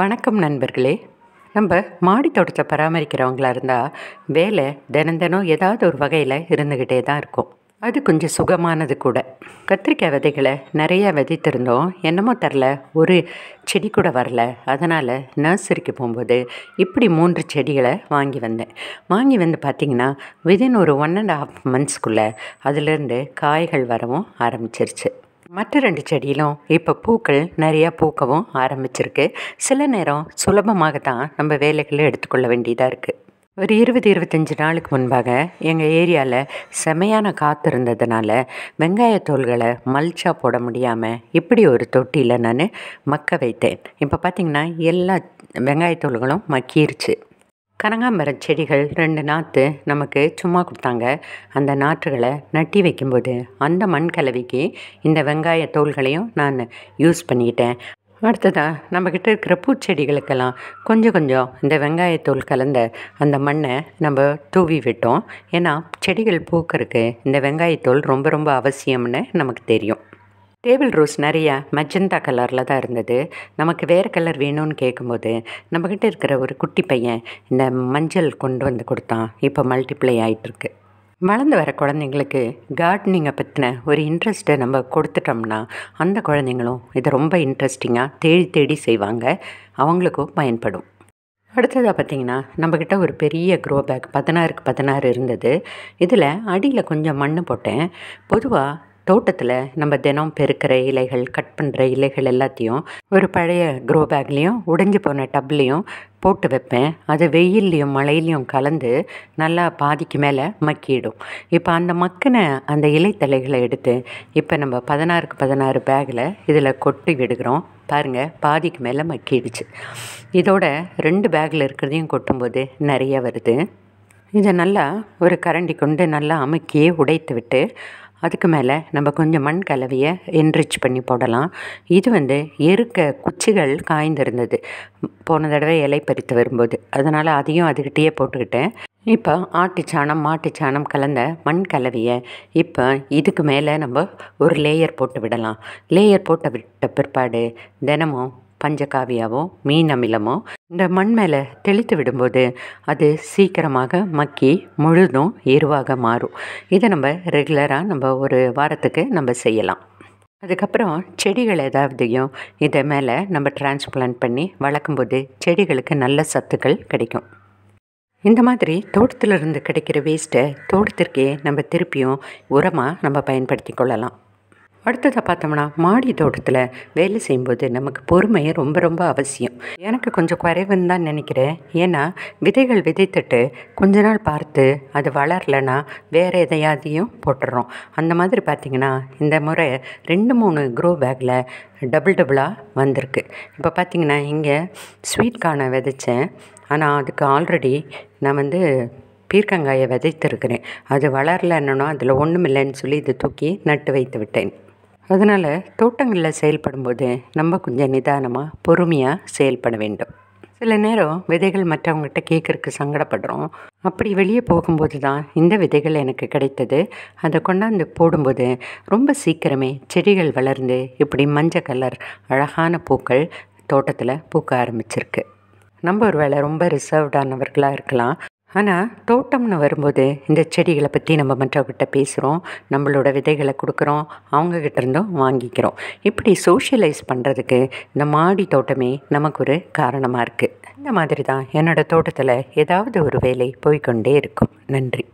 வணக்கம் நண்பர்களே நம்ம மாடி தோட்டத்தை பராமரிக்கிறவங்களா இருந்தால் வேலை தினம் தினம் ஏதாவது ஒரு வகையில் இருந்துக்கிட்டே தான் இருக்கும் அது கொஞ்சம் சுகமானது கூட கத்திரிக்காய் விதைகளை நிறையா விதைத்திருந்தோம் என்னமோ தரல ஒரு செடி கூட வரல அதனால் நர்சரிக்கு போகும்போது இப்படி மூன்று செடிகளை வாங்கி வந்தேன் வாங்கி வந்து பார்த்திங்கன்னா விதின் ஒரு ஒன் அண்ட் ஹாஃப் மந்த்ஸ்க்குள்ளே அதுலேருந்து காய்கள் வரவும் ஆரம்பிச்சிருச்சு மற்ற ரெண்டு செடியிலும் இப்போ பூக்கள் நிறையா பூக்கவும் ஆரம்பிச்சிருக்கு சில நேரம் சுலபமாக தான் நம்ம வேலைகளை எடுத்துக்கொள்ள வேண்டியதாக இருக்குது ஒரு இருபது இருபத்தஞ்சி நாளுக்கு முன்பாக எங்கள் ஏரியாவில் செமையான காற்று இருந்ததுனால வெங்காயத்தோள்களை மல்ச்சா போட முடியாமல் இப்படி ஒரு தொட்டியில் நான் மக்க வைத்தேன் இப்போ பார்த்திங்கன்னா எல்லா வெங்காயத்தோல்களும் மக்கிருச்சு கனகாம்பரம் செடிகள் ரெண்டு நாற்று நமக்கு சும்மா கொடுத்தாங்க அந்த நாற்றுகளை நட்டி வைக்கும்போது அந்த மண் கலவிக்கு இந்த வெங்காய தோல்களையும் நான் யூஸ் பண்ணிக்கிட்டேன் அடுத்ததாக நம்மக்கிட்ட இருக்கிற பூச்செடிகளுக்கெல்லாம் கொஞ்சம் கொஞ்சம் இந்த வெங்காயத்தூள் கலந்த அந்த மண்ணை நம்ம தூவி விட்டோம் ஏன்னா செடிகள் பூக்கிறதுக்கு இந்த வெங்காயத்தூள் ரொம்ப ரொம்ப அவசியம்னு நமக்கு தெரியும் டேபிள் ரோஸ் நிறையா மஜந்தா கலரில் தான் இருந்தது நமக்கு வேறு கலர் வேணும்னு கேட்கும்போது நம்மக்கிட்ட இருக்கிற ஒரு குட்டி பையன் இந்த மஞ்சள் கொண்டு வந்து கொடுத்தான் இப்போ மல்டிப்ளை ஆகிட்டுருக்கு வளர்ந்து வர குழந்தைங்களுக்கு கார்டனிங்கை பற்றின ஒரு இன்ட்ரெஸ்ட்டை நம்ம கொடுத்துட்டோம்னா அந்த குழந்தைங்களும் இதை ரொம்ப இன்ட்ரெஸ்டிங்காக தேடி தேடி செய்வாங்க அவங்களுக்கும் பயன்படும் அடுத்ததாக பார்த்திங்கன்னா நம்மக்கிட்ட ஒரு பெரிய க்ரோ பேக் பதினாறுக்கு பதினாறு இருந்தது இதில் அடியில் கொஞ்சம் மண் போட்டேன் பொதுவாக தோட்டத்தில் நம்ம தினம் பெருக்கிற இலைகள் கட் பண்ணுற இலைகள் எல்லாத்தையும் ஒரு பழைய க்ரோ பேக்லேயும் உடைஞ்சு போன டப்லேயும் போட்டு வைப்பேன் அது வெயில்லையும் மழையிலையும் கலந்து நல்லா பாதிக்கு மேலே மக்கிடும் இப்போ அந்த மக்கின அந்த இலைத்தலைகளை எடுத்து இப்போ நம்ம பதினாறுக்கு பதினாறு பேக்கில் இதில் கொட்டி விடுகிறோம் பாருங்கள் பாதிக்கு மேலே மக்கிடுச்சு இதோட ரெண்டு பேக்கில் இருக்கிறதையும் கொட்டும்போது நிறைய வருது இதை நல்லா ஒரு கரண்டி கொண்டு நல்லா அமுக்கியே உடைத்து விட்டு அதுக்கு மேலே நம்ம கொஞ்சம் மண் கலவையை என்ரிச் பண்ணி போடலாம் இது வந்து எருக்க குச்சிகள் காய்ந்திருந்தது போன தடவை இலை பறித்து வரும்போது அதனால் அதையும் அதுக்கிட்டேயே போட்டுக்கிட்டேன் இப்போ ஆட்டுச்சாணம் மாட்டுச்சாணம் கலந்த மண் கலவையை இப்போ இதுக்கு மேலே நம்ம ஒரு லேயர் போட்டு விடலாம் லேயர் போட்டு விட்ட பிற்பாடு தினமும் பஞ்சகாவியாவோ மீன் அமிலமோ இந்த மண் மேலே தெளித்து விடும்போது அது சீக்கிரமாக மக்கி முழுதும் எருவாக மாறும் இதை நம்ம ரெகுலராக நம்ம ஒரு வாரத்துக்கு நம்ம செய்யலாம் அதுக்கப்புறம் செடிகள் ஏதாவதையும் இதை மேலே நம்ம டிரான்ஸ்பிளான்ட் பண்ணி வளர்க்கும்போது செடிகளுக்கு நல்ல சத்துக்கள் கிடைக்கும் இந்த மாதிரி தோட்டத்திலிருந்து கிடைக்கிற வேஸ்ட்டை தோட்டத்திற்கே நம்ம திருப்பியும் உரமாக நம்ம பயன்படுத்தி கொள்ளலாம் அடுத்ததாக பார்த்தோம்னா மாடி தோட்டத்தில் வேலை செய்யும்போது நமக்கு பொறுமையை ரொம்ப ரொம்ப அவசியம் எனக்கு கொஞ்சம் குறைவுன்னு தான் நினைக்கிறேன் ஏன்னா விதைகள் விதைத்துட்டு கொஞ்ச நாள் பார்த்து அது வளரலைன்னா வேறு எதையாதையும் போட்டுறோம் அந்த மாதிரி பார்த்திங்கன்னா இந்த முறை ரெண்டு மூணு க்ரோ பேக்கில் டபுள் டபுளாக வந்திருக்கு இப்போ பார்த்திங்கன்னா இங்கே ஸ்வீட் கார்னை விதைச்சேன் ஆனால் அதுக்கு ஆல்ரெடி நான் வந்து பீர்க்கங்காயை விதைத்திருக்கிறேன் அது வளரலன்னா அதில் ஒன்றும் இல்லைன்னு சொல்லி இதை தூக்கி நட்டு வைத்து விட்டேன் அதனால் தோட்டங்களில் செயல்படும்போது நம்ம கொஞ்சம் நிதானமாக பொறுமையாக செயல்பட வேண்டும் சில நேரம் விதைகள் மற்றவங்ககிட்ட கேட்குறக்கு சங்கடப்படுறோம் அப்படி வெளியே போகும்போது தான் இந்த விதைகள் எனக்கு கிடைத்தது அதை கொண்டாந்து போடும்போது ரொம்ப சீக்கிரமே செடிகள் வளர்ந்து இப்படி மஞ்சள் கலர் அழகான பூக்கள் தோட்டத்தில் பூக்க ஆரம்பிச்சிருக்கு நம்ம ஒரு வேளை ரொம்ப ரிசர்வ்டானவர்களாக இருக்கலாம் ஆனால் தோட்டம்னு வரும்போது இந்த செடிகளை பற்றி நம்ம மற்றவர்கிட்ட பேசுகிறோம் நம்மளோட விதைகளை கொடுக்குறோம் அவங்கக்கிட்ட இருந்தும் வாங்கிக்கிறோம் இப்படி சோஷியலைஸ் பண்ணுறதுக்கு இந்த மாடி தோட்டமே நமக்கு ஒரு காரணமாக இருக்குது இந்த மாதிரி தான் என்னோடய தோட்டத்தில் ஏதாவது ஒரு வேலை போய்கொண்டே இருக்கும் நன்றி